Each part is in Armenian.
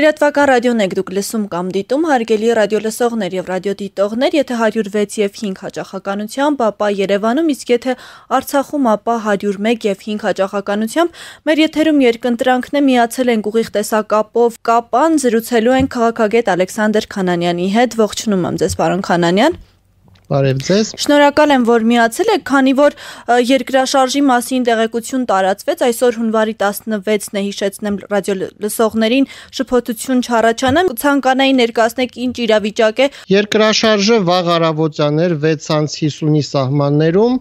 Լրատվական ռադիոն եք դուք լսում կամ դիտում, հարգելի ռադիոլսողներ եւ ռադիոդիտողներ, եթե 106 եւ 5 հաճախականությամբ, ապա Երևանում, իսկ եթե Արցախում, ապա 101 եւ 5 հաճախականությամբ, մեր եթերում երկընտրանքն է միացել են ուղիղ տեսակապով կապան զրուցելու են քաղաքագետ Ալեքսանդր Խանանյանի հետ։ Ողջունում եմ ձեզ, պարոն Խանանյան։ Բարև ձեզ։ Շնորհակալ եմ, որ միացել եք, քանի որ երկրաշարժի մասին տեղեկություն տարածվեց այսօր հունվարի 16-ն է հիշեցնեմ ռադիոլսողներին, շփոթություն չառաջանա, ցանկանայի ներկայացնեք ինչ իրավիճակ է։ Երկրաշարժը վաղ առավոտյան էր 6:50-ի սահմաններում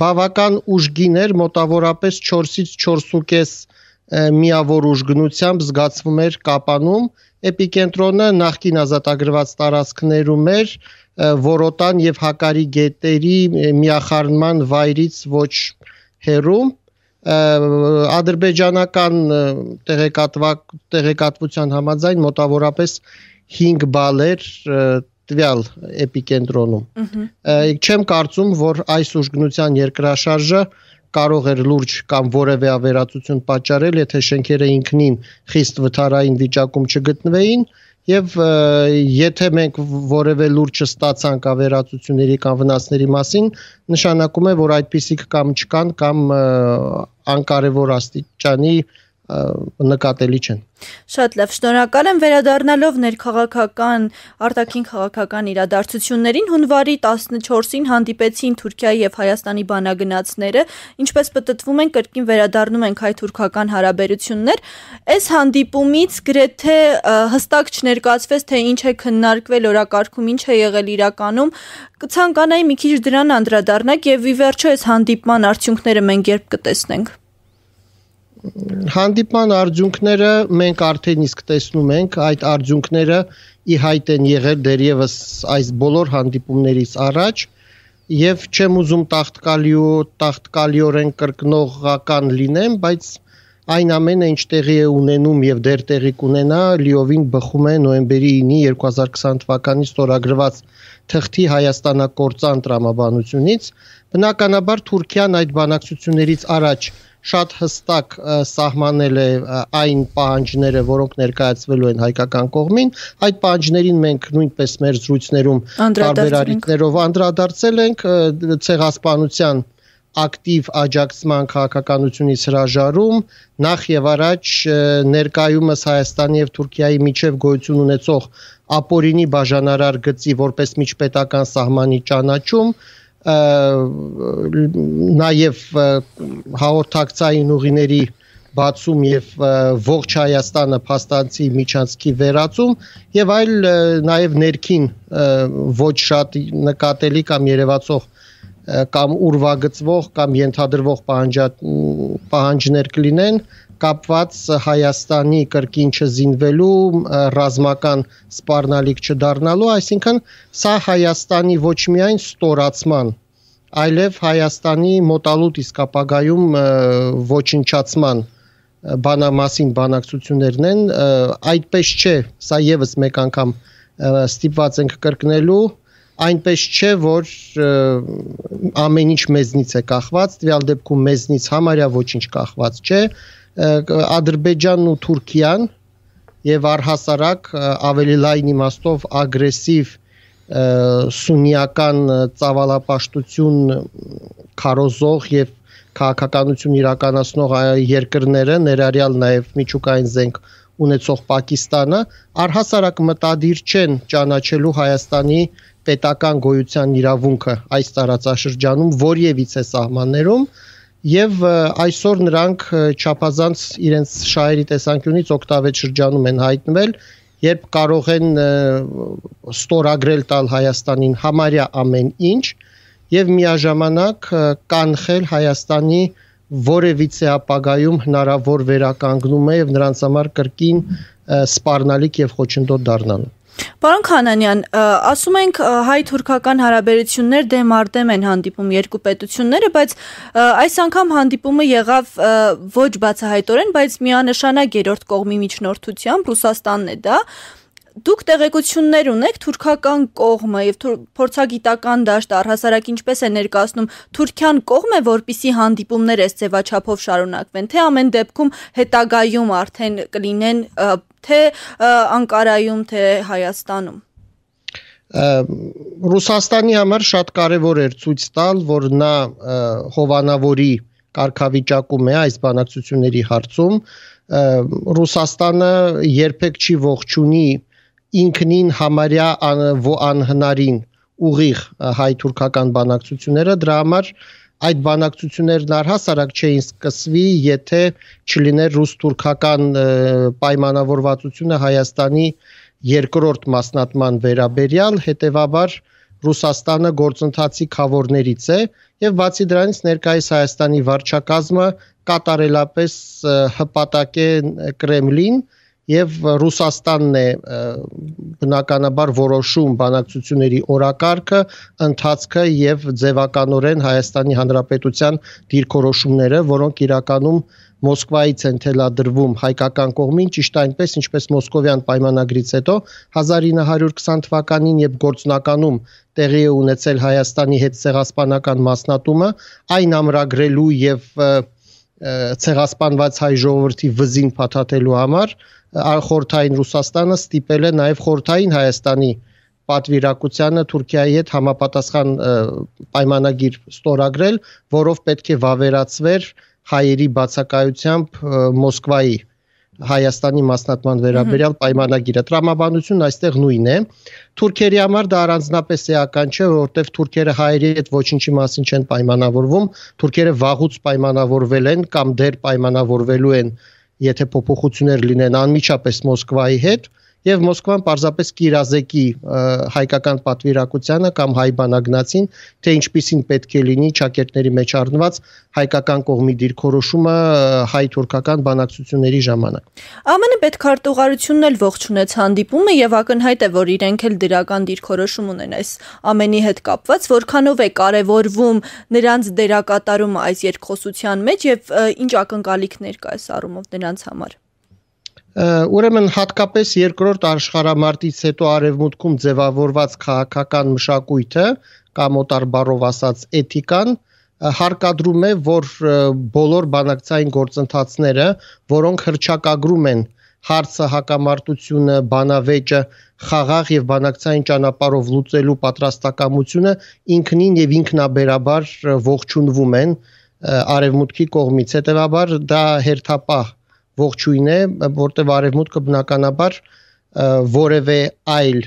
բավական ուժգին էր, մոտավորապես 4-ից 4.5 միավոր ուժգնությամբ զգացվում էր Կապանում, էպիկենտրոնը նախկին ազատագրված տարածքներում էր, Որոտան եւ Հակարի գետերի միախառնման վայրից ոչ հերու ադրբեջանական տեղեկատվակ տեղեկատվության համաձայն մոտավորապես 5 բալեր տվյալ էպիկենտրոնում։ Չեմ կարծում, որ այս ուժգնության երկրաշարժը կարող էր լուրջ կամ որևէ ավերածություն պատճառել, եթե շենքերը ինքնին խիստ վթարային վիճակում չգտնվեին, չգտնվեին Եվ եթե մենք որևէ լուրջ չստացանք ավերածությունների կամ վնասների մասին, նշանակում է, որ այդպիսիք կամ չկան կամ անկարևոր աստիճանի նկատելի չեն։ Շատ լավ, շնորհակալ եմ վերադառնալով ներքաղաքական արտաքին քաղաքական իրադարձություններին հունվարի 14-ին հանդիպեցին Թուրքիայի եւ Հայաստանի բանագնացները, ինչպես պատտվում են կրկին վերադառնում են հայ թուրքական հարաբերություններ։ Այս հանդիպումից գրեթե հստակ չներկայացվեց թե ինչ է քննարկվել օրակարգում, ինչ է եղել իրականում։ Կցանկանայի մի քիչ դրան անդրադառնալ եւ ի վերջո այս հանդիպման արդյունքները մենք երբ կտեսնենք հանդիպման արդյունքները մենք արդեն իսկ տեսնում ենք, այդ արդյունքները ի հայտ են եղել դերևս այս բոլոր հանդիպումներից առաջ եւ չեմ ուզում տախտկալիո տախտկալիորեն կրկնողական լինեմ, բայց այն ամենը ինչ տեղի է ունենում եւ դեռ տեղի կունենա լիովին բխում է նոեմբերի 9-ի 2020 թվականի ստորագրված թղթի Հայաստանակորցան տրամաբանությունից բնականաբար Թուրքիան այդ բանակցություններից առաջ շատ հստակ սահմանել է այն պահանջները, որոնք ներկայացվելու են հայկական կողմին, այդ պահանջներին մենք նույնպես մեր զրույցներում տարբեր արիքներով անդրադարձել ենք ցեղասպանության ակտիվ աջակցման քաղաքականությունից հրաժարում նախ եւ առաջ ներկայումս Հայաստանի եւ Թուրքիայի միջև գոյություն ունեցող ապորինի բաժանարար գծի որպես միջպետական սահմանի ճանաչում նաև հաղորդակցային ուղիների բացում եւ ողջ Հայաստանը փաստանցի միջանցքի վերածում եւ այլ նաեւ ներքին ոչ շատ նկատելի կամ երևացող կամ ուրվագծվող կամ ենթադրվող պահանջներ կլինեն կապված Հայաստանի կրկին չզինվելու, ռազմական սպառնալիք չդառնալու, այսինքն սա Հայաստանի ոչ միայն ստորացման, այլև Հայաստանի մոտալուտ իսկապագայում ոչնչացման բանամասին բանակցություններն են, այդպես չէ, սա եւս մեկ անգամ ստիպված ենք կրկնելու այնպես չէ որ ամեն ինչ մեզնից է կախված, տվյալ դեպքում մեզնից համարյա ոչինչ կախված չէ, Ադրբեջանն ու Թուրքիան եւ առհասարակ ավելի լայն իմաստով ագրեսիվ սունիական ծավալապաշտություն քարոզող եւ քաղաքականություն իրականացնող երկրները ներառյալ նաեւ միջուկային զենք ունեցող Պակիստանը առհասարակ մտադիր չեն ճանաչելու Հայաստանի պետական գոյության իրավունքը այս տարածաշրջանում որևիցե սահմաններում եւ այսօր նրանք ճափազանց իրենց շահերի տեսանկյունից օկտավետ շրջանում են հայտնվել, երբ կարող են ստորագրել տալ Հայաստանին համարյա ամեն ինչ եւ միաժամանակ կանխել Հայաստանի որևիցե ապագայում հնարավոր վերականգնումը եւ նրանց համար կրկին սպառնալիք եւ խոչընդոտ դառնալու։ Պարոն Խանանյան, ասում ենք հայ-թուրքական հարաբերություններ դեմ արդեմ են հանդիպում երկու պետությունները, բայց այս անգամ հանդիպումը եղավ ոչ բացահայտորեն, բայց միանշանակ երրորդ կողմի միջնորդությամբ Ռուսաստանն է դա։ Դուք տեղեկություններ ունեք թուրքական կողմը եւ փորձագիտական դաշտը առհասարակ ինչպես է ներկայացնում Թուրքիան կողմը, որpիսի հանդիպումներ այս ձևաչափով շարունակվեն, թե ամեն դեպքում հետագայում արդեն կլինեն թե Անկարայում, թե Հայաստանում։ Ռուսաստանի համար շատ կարևոր էր ցույց տալ, որ նա հովանավորի կարգավիճակում է այս բանակցությունների հարցում, Ռուսաստանը երբեք չի ողջունի ինքնին համարյա ան, անհնարին ուղիղ հայ-թուրքական բանակցությունները դրա համար այդ բանակցություններն առհասարակ չէին սկսվի, եթե չլիներ ռուս-թուրքական պայմանավորվածությունը Հայաստանի երկրորդ մասնատման վերաբերյալ, հետևաբար Ռուսաստանը գործընթացի խավորներից է եւ բացի դրանից ներկայիս Հայաստանի վարչակազմը կատարելապես հպատակ է Կրեմլին, եւ Ռուսաստանն է բնականաբար որոշում բանակցությունների օրակարգը, ընթացքը եւ ձևականորեն Հայաստանի Հանրապետության դիրքորոշումները, որոնք իրականում Մոսկվայից են թելադրվում հայկական կողմին, ճիշտ այնպես ինչպես Մոսկովյան պայմանագրից հետո 1920 թվականին, երբ գործնականում տեղի է ունեցել Հայաստանի հետ ցեղասպանական մասնատումը, այն ամրագրելու եւ և, և ցեղասպանված հայ ժողովրդի վզին փաթաթելու համար խորթային Ռուսաստանը ստիպել է նաև խորթային Հայաստանի պատվիրակությանը Թուրքիայի հետ համապատասխան պայմանագիր ստորագրել, որով պետք է վավերացվեր հայերի բացակայությամբ Մոսկվայի Հայաստանի մասնատման վերաբերյալ պայմանագիրը։ Տրամաբանությունն այստեղ նույնն է։ Թուրքերի համար դա առանձնապես էական չէ, որովհետև թուրքերը հայերի հետ ոչինչի մասին չեն պայմանավորվում, թուրքերը վաղուց պայմանավորվել են կամ դեռ պայմանավորվելու են, եթե փոփոխություններ լինեն անմիջապես Մոսկվայի հետ, եւ Մոսկվան պարզապես կիրազեկի հայկական պատվիրակությանը կամ հայ բանագնացին, թե ինչպիսին պետք է լինի ճակերտների մեջ առնված հայկական կողմի դիրքորոշումը հայ-թուրքական բանակցությունների ժամանակ։ ԱՄՆ պետք հարտուղարությունն էլ ողջունեց հանդիպումը եւ ակնհայտ է, որ իրենք էլ դրական դիրքորոշում ունեն այս ամենի հետ կապված, որքանով է կարևորվում նրանց դերակատարումը այս երկխոսության մեջ եւ ինչ ակնկալիքներ կա այս առումով նրանց համար։ Ուրեմն հատկապես երկրորդ աշխարհամարտից հետո արևմուտքում ձևավորված քաղաքական մշակույթը կամ օտար բառով ասած էթիկան հարկադրում է, որ բոլոր բանակցային գործընթացները, որոնք հրճակագրում են հարցը, հակամարտությունը, բանավեճը, խաղաղ եւ բանակցային ճանապարհով լուծելու պատրաստակամությունը ինքնին եւ ինքնաբերաբար ողջունվում են արևմուտքի կողմից։ Հետևաբար դա հերթապահ ողջույն է, որտեղ արևմուտքը բնականաբար որևէ այլ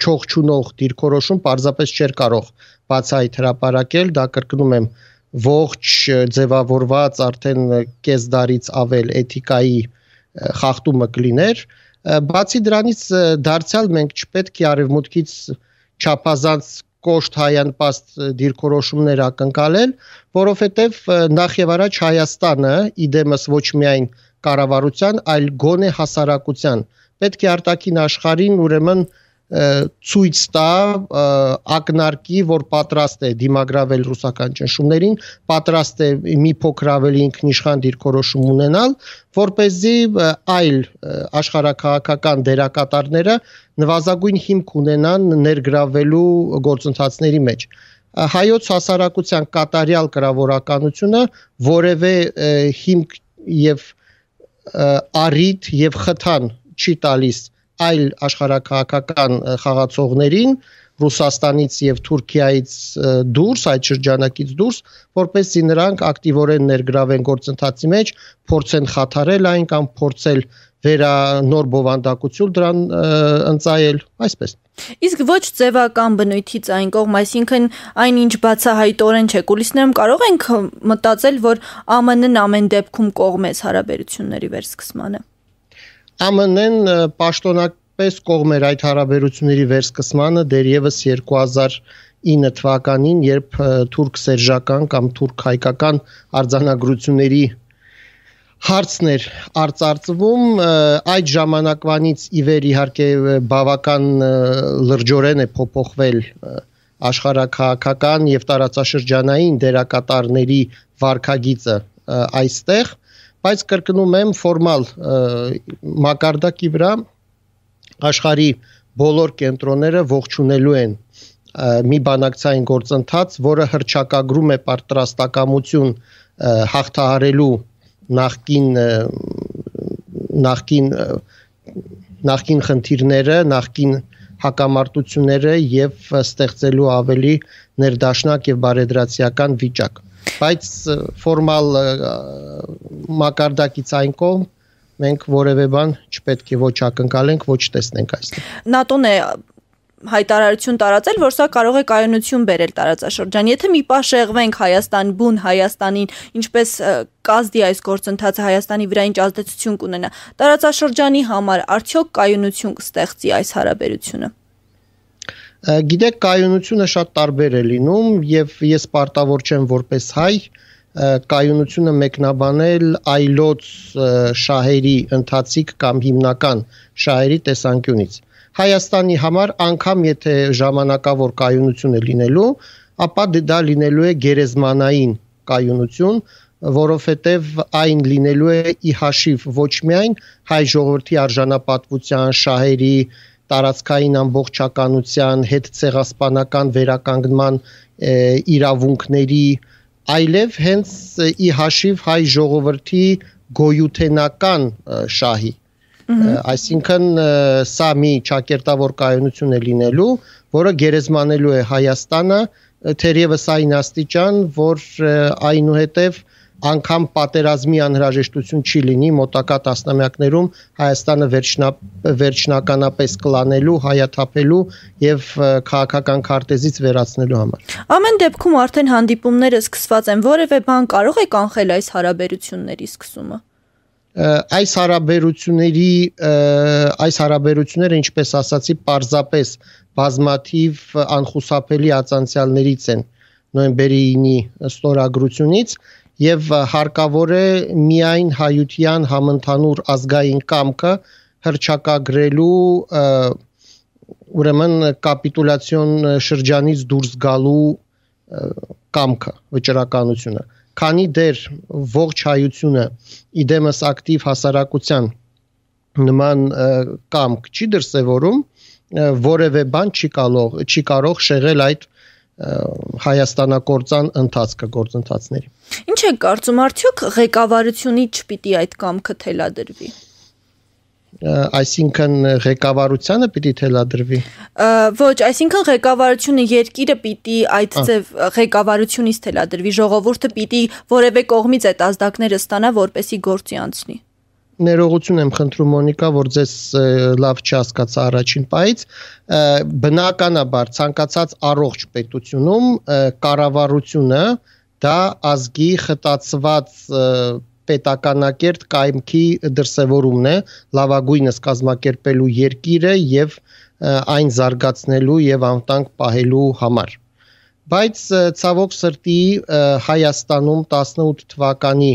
չողջունող դիրքորոշում պարզապես չէր կարող բացահայտ հրապարակել, դա կրկնում եմ ողջ ձևավորված արդեն կես դարից ավել էթիկայի խախտումը կլիներ, բացի դրանից դարձյալ մենք չպետք է արևմուտքից չափազանց կոշտ հայանպաստ դիրքորոշումներ ակնկալել, որովհետև նախ եւ առաջ Հայաստանը իդեմս ոչ միայն կառավարության, այլ գոնե հասարակության։ Պետք է արտաքին աշխարհին ուրեմն ցույց տա ակնարկի, որ պատրաստ է դիմագրավել ռուսական ճնշումներին, պատրաստ է մի փոքր ավելի ինքնիշխան դիրքորոշում ունենալ, որ เป զի այլ աշխարհակահաղական դերակատարները նվազագույն հիմք ունենան ներգրավելու գործընթացների մեջ հայոց հասարակության կատարյալ կրավորականությունը որևէ հիմք եւ առիթ եւ խթան չի տալիս այլ աշխարհակահաղական խաղացողներին Ռուսաստանից եւ Թուրքիայից դուրս, այդ շրջանակից դուրս, որպեսզի նրանք ակտիվորեն ներգրավեն գործընթացի մեջ, փորձեն խաթարել այն կամ փորձել վերա նոր բովանդակություն դրան ընծայել, այսպես։ Իսկ ոչ ձևական բնույթից այն կողմ, այսինքն այնինչ բացահայտորեն չէ, կուլիսներում կարող ենք մտածել, որ ԱՄՆ-ն ամեն դեպքում կողմ է հարաբերությունների վերսկսմանը։ ԱՄՆ-ն պաշտոնապես կողմ էր այդ հարաբերությունների վերսկսմանը դերևս 2000 9 թվականին, երբ թուրք սերժական կամ թուրք հայկական արձանագրությունների հարցներ արծարծվում այդ ժամանակվանից ի վեր իհարկե բավական լրջորեն է փոփոխվել աշխարհակահաղական եւ տարածաշրջանային դերակատարների վարկագիծը այստեղ բայց կրկնում եմ ֆորմալ մակարդակի վրա աշխարհի բոլոր կենտրոնները ողջունելու են մի բանակցային գործընթաց, որը հրճակագրում է պատրաստակամություն հաղթահարելու նախքին նախքին նախքին խնդիրները, նախքին հակամարտությունները եւ ստեղծելու ավելի ներդաշնակ եւ բարեդրացիական վիճակ։ Բայց ֆորմալ մակարդակից այն կողմ մենք որևէ բան չպետք է ոչ ակնկալենք, ոչ տեսնենք այստեղ։ ՆԱՏՕ-ն է հայտարարություն տարածել, որ սա կարող է կայունություն բերել տարածաշրջան։ Եթե մի պահ շեղվենք Հայաստան բուն Հայաստանին, ինչպես կազդի այս գործընթացը Հայաստանի վրա ինչ ազդեցություն կունենա, տարածաշրջանի համար արդյոք կայունություն կստեղծի այս հարաբերությունը։ Գիտեք, կայունությունը շատ տարբեր է լինում եւ ես պարտավոր չեմ որպես հայ կայունությունը մեկնաբանել այլոց շահերի ընթացիկ կամ հիմնական շահերի տեսանկյունից Հայաստանի համար անգամ եթե ժամանակավոր կայունություն է լինելու, ապա դե դա լինելու է գերեզմանային կայունություն, որովհետև այն լինելու է ի հաշիվ ոչ միայն հայ ժողովրդի արժանապատվության, շահերի, տարածքային ամբողջականության, հետ ցեղասպանական վերականգնման իրավունքների, այլև հենց ի հաշիվ հայ ժողովրդի գոյութենական շահի Այսինքն սա մի ճակերտավոր կայունություն է լինելու, որը գերեզմանելու է Հայաստանը, թերևս այն աստիճան, որ այնուհետև անկամ պատերազմի անհրաժեշտություն չի լինի մոտակա տասնամյակներում Հայաստանը վերջնա, վերջնականապես կլանելու, հայաթափելու եւ քաղաքական քարտեզից վերացնելու համար։ Ամեն դեպքում արդեն հանդիպումները սկսված են, որևէ բան կարող է կանխել այս հարաբերությունների սկսումը այս հարաբերությունների այս հարաբերությունները ինչպես ասացի պարզապես բազմաթիվ անխուսափելի ածանցյալներից են նոյեմբերի 9-ի ստորագրությունից եւ հարկավոր է միայն հայության համընդհանուր ազգային կամքը հրճակագրելու ուրեմն կապիտուլյացիոն շրջանից դուրս գալու կամքը վճռականությունը քանի դեռ ողջ հայությունը իդեմս ակտիվ հասարակության նման կամք չի դրսևորում որևէ բան չի կարող չի կարող շեղել այդ հայաստանակործան ընթացքը գործընթացների։ Ինչ է կարծում արդյոք ղեկավարությունի չպիտի այդ կամքը թելադրվի։ կա այսինքն ղեկավարությունը պիտի թելադրվի ոչ այսինքն ղեկավարությունը երկիրը պիտի այդ ձև ղեկավարությունից թելադրվի ժողովուրդը պիտի որևէ կողմից այդ ազդակները ստանա որպեսի գործի անցնի ներողություն եմ խնդրում Մոնիկա, որ ձեզ լավ չհասկացա առաջին պայից։ Բնականաբար ցանկացած առողջ պետությունում կառավարությունը դա ազգի խտացված պետականակերտ կայմքի դրսևորումն է, լավագույնս կազմակերպելու երկիրը եւ այն զարգացնելու եւ անվտանգ պահելու համար։ Բայց ցավոք սրտի Հայաստանում 18 թվականի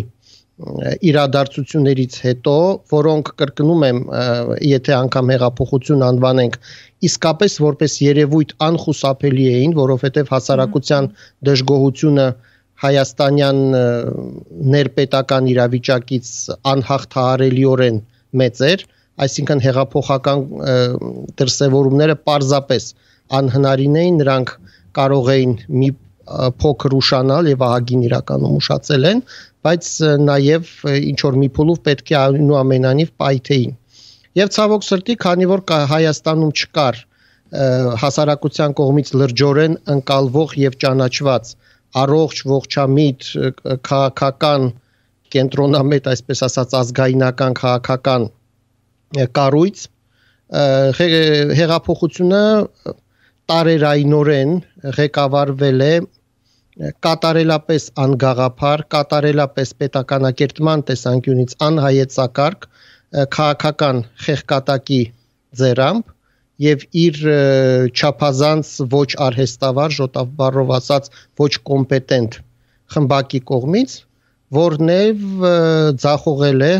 իրադարձություններից հետո, որոնք կրկնում եմ, եթե անգամ հեղափոխություն անվանենք, իսկապես որպես երևույթ անխուսափելի էին, որովհետև հասարակության դժգոհությունը mm -hmm հայաստանյան ներպետական իրավիճակից անհաղթահարելիորեն մեծ էր, այսինքն հեղափոխական դրսևորումները պարզապես անհնարին էին, նրանք կարող էին մի փոքր ուշանալ եւ ահագին իրականում ուշացել են, բայց նաեւ ինչ որ մի փուլով պետք է այնուամենայնիվ պայթեին։ Եվ ցավոք սրտի, քանի որ Հայաստանում չկար հասարակության կողմից լրջորեն ընկալվող եւ ճանաչված առողջ ողջամիտ քաղաքական կենտրոնամետ, այսպես ասած, ազգայինական քաղաքական կառույց հեղափոխությունը տարերայնորեն ղեկավարվել է կատարելապես անգաղափար, կատարելապես պետականակերտման տեսանկյունից անհայեցակարգ քաղաքական խեղկատակի ձեռամբ եւ իր ճափազանց ոչ արհեստավար ժոտավ բառով ասած ոչ կոմպետենտ խմբակի կողմից, որն էլ ցախողել է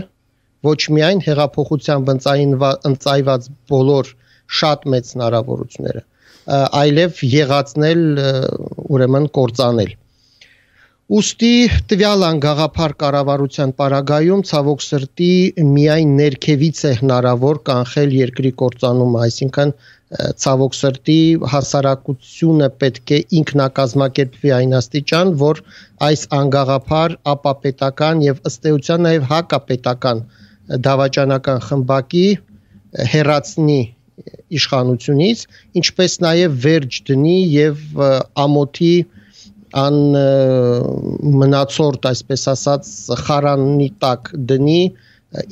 ոչ միայն հեղափոխության բնցային ընծայված բոլոր շատ մեծ հնարավորությունները, այլև եղածնել ուրեմն կորցանել։ Ոստի տվյալ անգաղափար կառավարության պարագայում ցավոք սրտի միայն ներքևից է հնարավոր կանխել երկրի կործանումը, այսինքն ցավոք սրտի հասարակությունը պետք է ինքնակազմակերպվի այն աստիճան, որ այս անգաղափար ապապետական եւ ըստ էության նաեւ հակապետական դավաճանական խմբակի հերացնի իշխանությունից, ինչպես նաեւ վերջ դնի եւ ամոթի և, ան մնացորդ, այսպես ասած, խարանի տակ դնի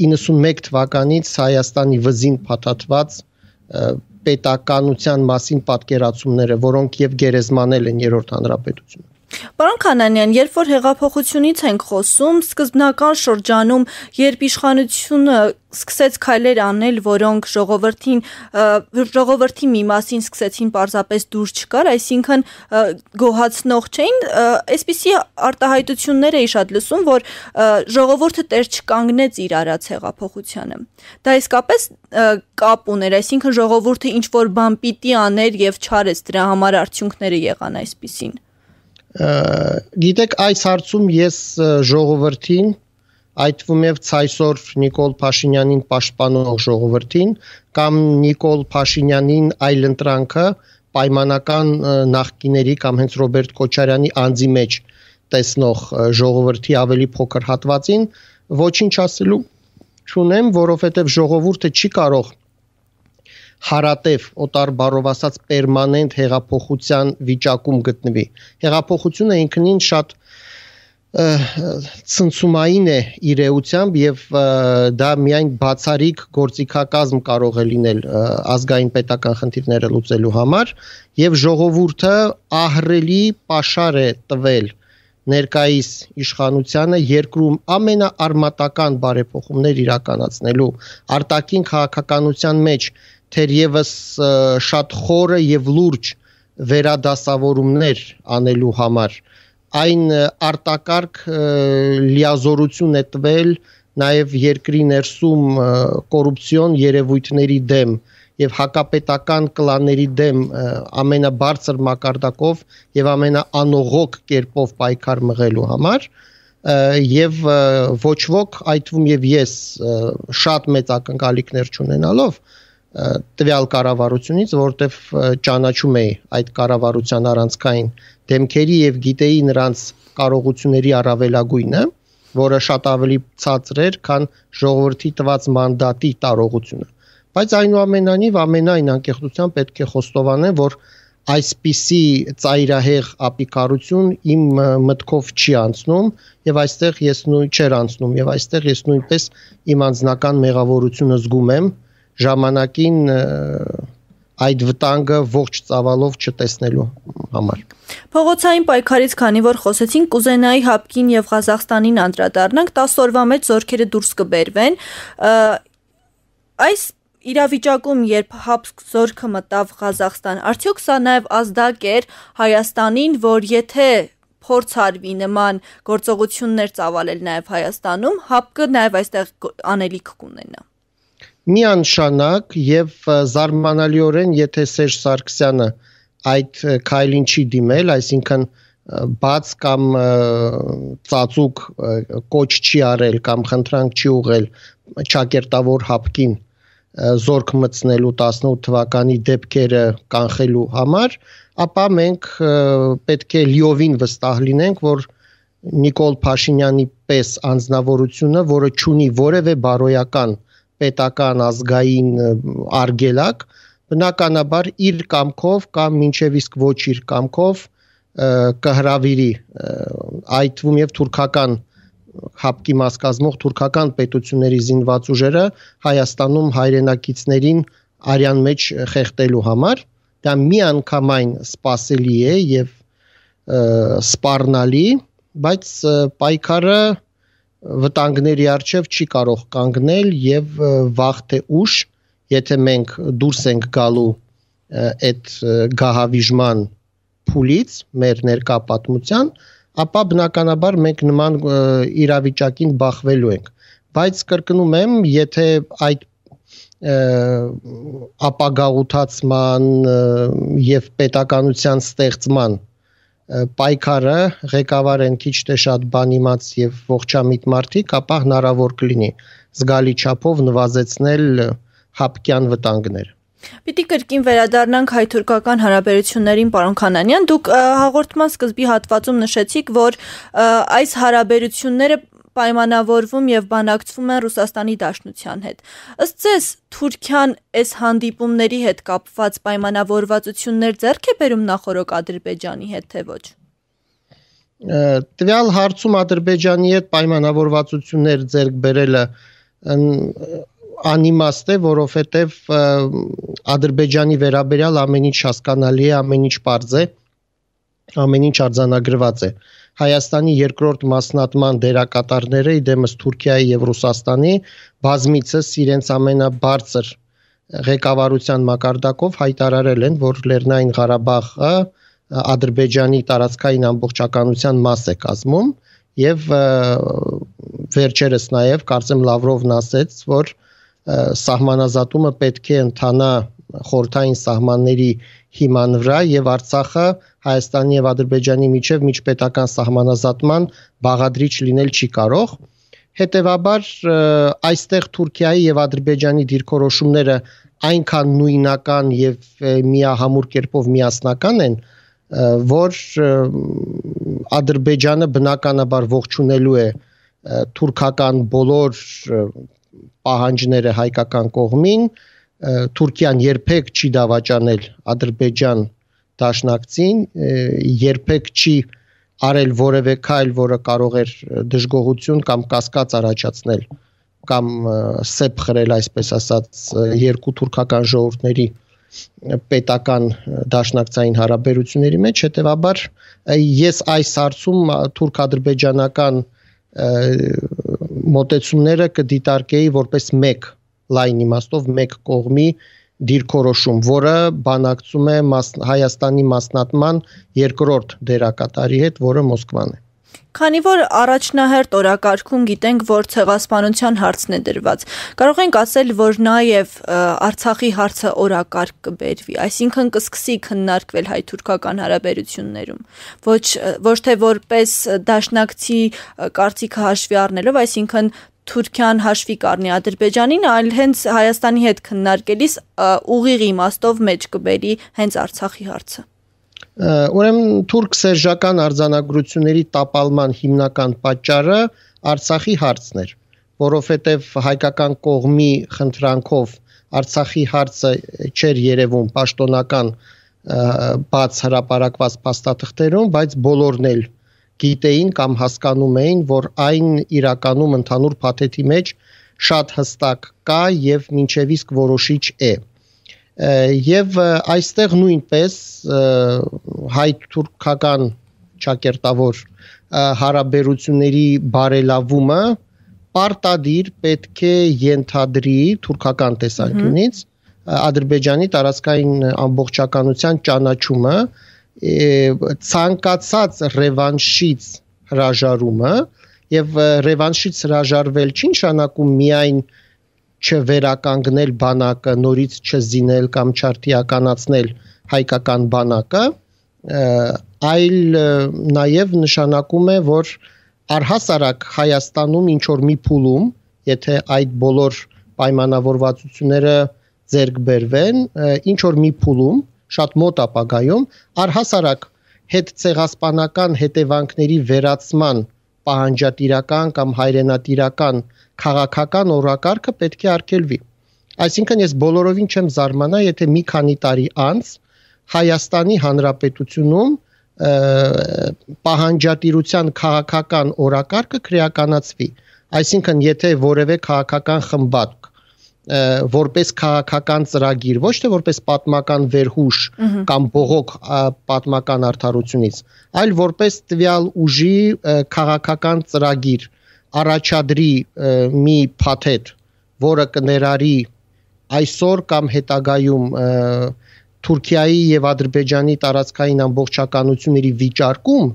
91 թվականից Հայաստանի վզին փաթաթված պետականության մասին պատկերացումները, որոնք եւ գերեզմանել են երրորդ հանրապետությունը։ Պարոն Քանանյան, երբ որ հեղափոխությունից ենք խոսում, սկզբնական շրջանում, երբ իշխանությունը սկսեց քայլեր անել, որոնք ժողովրդին ժողովրդի մի մասին սկսեցին պարզապես դուր չկար, այսինքն գոհացնող չէին, այսպիսի արտահայտություններ էի շատ լսում, որ ժողովուրդը տեր չկանգնեց իր արած հեղափոխությանը։ Դա իսկապես կապ ուներ, այսինքն ժողովուրդը ինչ որ բան պիտի աներ եւ չարեց, դրա համար արդյունքները եղան այսպիսին։ Գիտեք, այս հարցում ես ժողովրդին այդվում եւ ցայսօր Նիկոլ Փաշինյանին պաշտպանող ժողովրդին կամ Նիկոլ Փաշինյանին այլ ընտրանքը պայմանական նախկիների կամ հենց Ռոբերտ Քոչարյանի անձի մեջ տեսնող ժողովրդի ավելի փոքր հատվածին ոչինչ ասելու չունեմ, որովհետև ժողովուրդը չի կարող հարատև օտար բառով ասած պերմանենտ հեղափոխության վիճակում գտնվի։ Հեղափոխությունը ինքնին շատ ցնցումային է իրեությամբ եւ դա միայն բացարիք գործիքակազմ կարող է լինել ազգային պետական խնդիրները լուծելու համար եւ ժողովուրդը ահրելի pašար է տվել ներկայիս իշխանությանը երկրում ամենաարմատական բարեփոխումներ իրականացնելու արտաքին քաղաքականության մեջ թերևս շատ խորը եւ լուրջ վերադասավորումներ անելու համար այն արտակարգ լիազորություն է տվել նաև երկրի ներսում կոռուպցիոն երևույթների դեմ եւ հակապետական կլանների դեմ ամենաբարձր մակարդակով եւ ամենաանողոք կերպով պայքար մղելու համար եւ ոչ ոք այդվում եւ ես շատ մեծ ակնկալիքներ չունենալով տվյալ կառավարությունից, որտեվ ճանաչում էի այդ կառավարության առանցքային դեմքերի եւ գիտեի նրանց կարողությունների առավելագույնը, որը շատ ավելի ցածր էր, քան ժողովրդի տված մանդատի տարողությունը։ Բայց այնուամենայնիվ ամենայն անկեղծությամբ պետք է խոստովանեմ, որ այսպիսի ծայրահեղ ապիկարություն իմ մտքով չի անցնում եւ այստեղ ես նույն չեր անցնում եւ այստեղ ես նույնպես իմ անձնական մեղավորությունը զգում եմ, ժամանակին այդ վտանգը ողջ ծավալով չտեսնելու համար։ Փողոցային պայքարից քանի որ խոսեցին կուզենայի Հապկին եւ Ղազախստանին անդրադառնանք 10 օրվա մեջ զորքերը դուրս կբերվեն այս իրավիճակում երբ հապսկ զորքը մտավ Ղազախստան արդյոք սա նաեւ ազդակ էր Հայաստանին որ եթե փորձ արվի նման գործողություններ ծավալել նաև Հայաստանում, հապկը նաև այստեղ անելիք կունենա միանշանակ եւ զարմանալիորեն եթե Սերժ Սարգսյանը այդ քայլին չի դիմել, այսինքն բաց կամ ծածուկ կոչ չի արել կամ խնդրանք չի ուղել ճակերտավոր հապկին զորք մտցնելու 18 թվականի դեպքերը կանխելու համար, ապա մենք պետք է լիովին վստահ լինենք, որ Նիկոլ Փաշինյանի պես անznավորությունը, որը ճունի որևէ բարոյական պետական ազգային արգելակ, բնականաբար իր կամքով կամ ինչև իսկ ոչ իր կամքով կհրավիրի այդվում եւ թուրքական հապկի մաս կազմող թուրքական պետությունների զինված ուժերը Հայաստանում հայրենակիցներին արյան մեջ խեղտելու համար դա միանգամայն սпасելի է եւ սպառնալի բայց պայքարը վտանգների արչև չի կարող կանգնել եւ վաղ թե ուշ, եթե մենք դուրս ենք գալու այդ գահավիժման փուլից մեր ներկա պատմության, ապա բնականաբար մենք նման իրավիճակին բախվելու ենք։ Բայց կրկնում եմ, եթե այդ ապագաղութացման եւ պետականության ստեղծման և պայքարը ղեկավարեն քիչ թե շատ բանիմաց եւ ողջամիտ մարդիկ, ապա հնարավոր կլինի զգալի չափով նվազեցնել հապկյան վտանգները։ Պիտի կրկին վերադառնանք հայ-թուրքական հարաբերություններին, պարոն Խանանյան, դուք հաղորդման սկզբի հատվածում նշեցիք, որ այս հարաբերությունները պայմանավորվում եւ բանակցվում են Ռուսաստանի Դաշնության հետ։ Ըստ ձեզ Թուրքիան այս հանդիպումների հետ կապված պայմանավորվածություններ ձեռք է բերում նախորոք Ադրբեջանի հետ թե ոչ։ Տվյալ հարցում Ադրբեջանի հետ պայմանավորվածություններ ձեռք բերելը անիմաստ է, որովհետև Ադրբեջանի վերաբերյալ ամեն ինչ հասկանալի է, ամեն ինչ պարզ է, ամեն ինչ արձանագրված է։ Ա, Հայաստանի երկրորդ մասնատման դերակատարները իդեմս Թուրքիայի եւ Ռուսաստանի բազմիցս իրենց ամենաբարձր ղեկավարության մակարդակով հայտարարել են, որ Լեռնային Ղարաբաղը Ադրբեջանի տարածքային ամբողջականության մաս է կազմում եւ վերջերս նաեւ կարծեմ Լավրովն ասաց, որ սահմանազատումը պետք է ընթանա խորթային սահմանների հիման վրա եւ Արցախը Հայաստանի եւ Ադրբեջանի միջև միջպետական սահմանազատման բաղադրիչ լինել չի կարող։ Հետևաբար այստեղ Թուրքիայի եւ Ադրբեջանի դիրքորոշումները այնքան նույնական եւ միահամուր կերպով միասնական են, որ Ադրբեջանը բնականաբար ողջունելու է թուրքական բոլոր պահանջները հայկական կողմին, Թուրքիան երբեք չի դավաճանել Ադրբեջան դաշնակցին երբեք չի արել որևէ քայլ, որը կարող էր դժգոհություն կամ կասկած առաջացնել կամ սեփ խրել, այսպես ասած, երկու թուրքական ժողովուրդների պետական դաշնակցային հարաբերությունների մեջ, հետեւաբար ես այս հարցում թուրք-ադրբեջանական մոտեցումները կդիտարկեի որպես մեկ լայն իմաստով մեկ կողմի դիրքորոշում, որը բանակցում է մաս, Հայաստանի մասնատման երկրորդ դերակատարի հետ, որը Մոսկվան է։ Քանի որ առաջնահերթ օրակարգում գիտենք, որ ցեղասպանության հարցն է դրված, կարող ենք ասել, որ նաև Արցախի հարցը օրակարգ կբերվի, այսինքն կսկսի քննարկվել հայ-թուրքական հարաբերություններում։ Ոչ ոչ թե որպես դաշնակցի կարծիքը հաշվի առնելով, այսինքն Թուրքիան հաշվի կառնի Ադրբեջանին, այլ հենց Հայաստանի հետ քննարկելիս ուղիղ իմաստով մեջ կբերի հենց Արցախի հարցը։ Ուրեմն թուրք սերժական արձանագրությունների տապալման հիմնական պատճառը Արցախի հարցն էր, որովհետև հայկական կողմի խնդրանքով Արցախի հարցը չէր երևում պաշտոնական բաց հրապարակված փաստաթղթերում, բայց բոլորն էլ գիտեին կամ հասկանում էին, որ այն իրականում ընդհանուր փաթեթի մեջ շատ հստակ կա եւ ինչևիսկ որոշիչ է։ Եվ այստեղ նույնպես հայ-թուրքական ճակերտավոր հարաբերությունների բարելավումը պարտադիր պետք է ենթադրի թուրքական տեսանկյունից Ադրբեջանի տարածքային ամբողջականության ճանաչումը, ցանկացած ռևանշից հրաժարումը եւ ռևանշից հրաժարվել չի նշանակում միայն չվերականգնել բանակը, նորից չզինել կամ չարտիականացնել հայկական բանակը, այլ նաեւ նշանակում է, որ առհասարակ Հայաստանում ինչ որ մի փուլում, եթե այդ բոլոր պայմանավորվածությունները ձեռք բերվեն, ինչ որ մի փուլում շատ մոտ ապագայում առհասարակ հետ ցեղասպանական հետևանքների վերացման պահանջատիրական կամ հայրենատիրական քաղաքական օրակարգը պետք է արգելվի։ Այսինքն ես բոլորովին չեմ զարմանա, եթե մի քանի տարի անց Հայաստանի Հանրապետությունում պահանջատիրության քաղաքական օրակարգը քրեականացվի։ Այսինքն, եթե որևէ քաղաքական խմբակ որպես քաղաքական ծրագիր, ոչ թե որպես պատմական վերհուշ կամ բողոք պատմական արդարությունից, այլ որպես տվյալ ուժի քաղաքական ծրագիր, առաջադրի մի փաթեթ, որը կներարի այսօր կամ հետագայում Թուրքիայի եւ Ադրբեջանի տարածքային ամբողջականությունների վիճարկում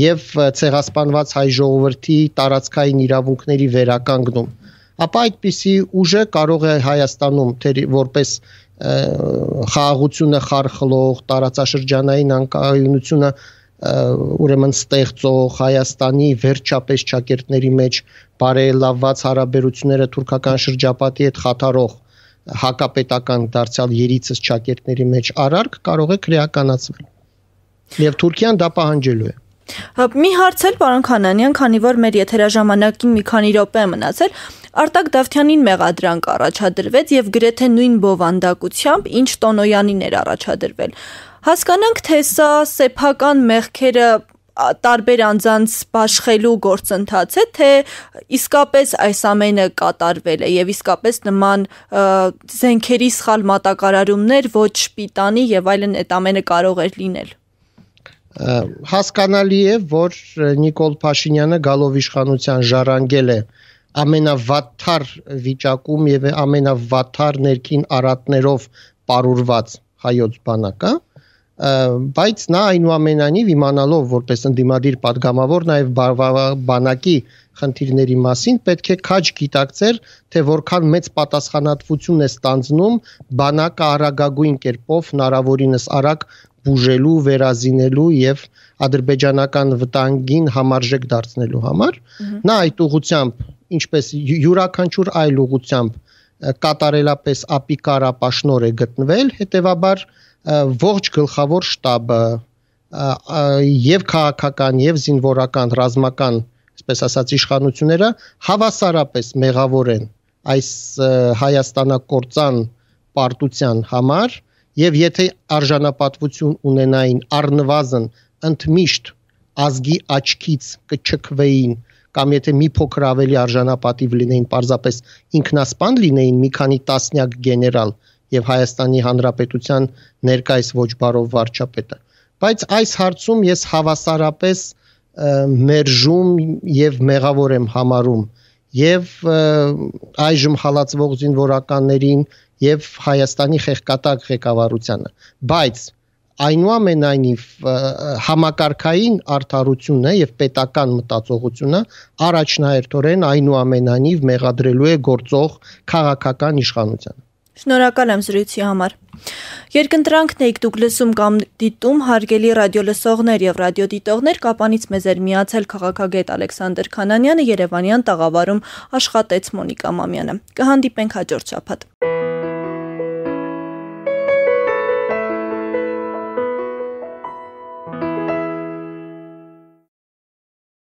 եւ ցեղասպանված հայ ժողովրդի տարածքային իրավունքների վերականգնում ապա այդպիսի ուժը կարող է Հայաստանում թերի որպես խաղաղությունը խարխլող, տարածաշրջանային անկայունությունը ուրեմն ստեղծող Հայաստանի վերջապես ճակերտների մեջ բարելավված հարաբերությունները թուրքական շրջապատի հետ խաթարող հակապետական դարձյալ երիցս ճակերտների մեջ արարք կարող է քրեականացվել։ Եվ Թուրքիան դա պահանջելու է։ հա, Մի հարց էլ պարոն Խանանյան, քանի որ մեր եթերաժամանակին մի քանի րոպե մնացել, Արտակ Դավթյանին մեղադրանք առաջադրվեց եւ գրեթե նույն բովանդակությամբ, ինչ Տոնոյանին էր առաջադրվել։ Հասկանանք, թե սա սեփական մեղքերը տարբեր անձանց բաշխելու գործընթաց է, թե իսկապես այս ամենը կատարվել է եւ իսկապես նման զենքերի սխալ մատակարարումներ ոչ պիտանի եւ այլն այդ ամենը կարող էր լինել։ Հասկանալի է, որ Նիկոլ Փաշինյանը գալով իշխանության ժառանգել է ամենավատար վիճակում եւ ամենավատար ներքին արատներով պարուրված հայոց բանակ, հա բայց նա այնուամենայնիվ իմանալով որպես ընդդիմադիր падգամավոր նաև բանակի խնդիրների մասին պետք է քաջ գիտակցեր, թե որքան մեծ պատասխանատվություն է ստանձնում բանակը արագագույն կերպով հնարավորինս արագ բուժելու, վերազինելու եւ ադրբեջանական վտանգին համարժեք դարձնելու համար նա այդ ուղությամբ ինչպես յուրաքանչյուր այլ ուղությամբ կատարելապես ապիկարա պաշնոր է գտնվել հետեւաբար ողջ գլխավոր շտաբը եւ քաղաքական եւ զինվորական ռազմական այսպես ասած իշխանությունները հավասարապես մեղավոր են այս հայաստանակորցան պարտության համար եւ եթե արժանապատվություն ունենային առնվազն ընդմիշտ ազգի աչքից կչքվեին կամ եթե մի փոքր ավելի արժանապատիվ լինեին, parzapes ինքնասպան լինեին մի քանի տասնյակ գեներալ եւ Հայաստանի Հանրապետության ներկայիս ոչ բարով վարչապետը։ Բայց այս հարցում ես հավասարապես մերժում եւ մեղավոր եմ համարում եւ այժմ հալածվող զինվորականներին եւ Հայաստանի խեղկատակ ղեկավարությանը բայց այնուամենայնիվ համակարգային արդարությունը եւ պետական մտածողությունը առաջնահերթորեն այնուամենայնիվ մեղադրելու է գործող քաղաքական իշխանությանը Շնորհակալ եմ զրույցի համար։ Երկընտրանքն եք դուք լսում կամ դիտում հարգելի ռադիոլսողներ եւ ռադիոդիտողներ կապանից մեզ էր միացել քաղաքագետ Ալեքսանդր Քանանյանը Երևանյան տաղավարում աշխատեց Մոնիկա Մամյանը։ Կհանդիպենք հաջորդ շաբաթ։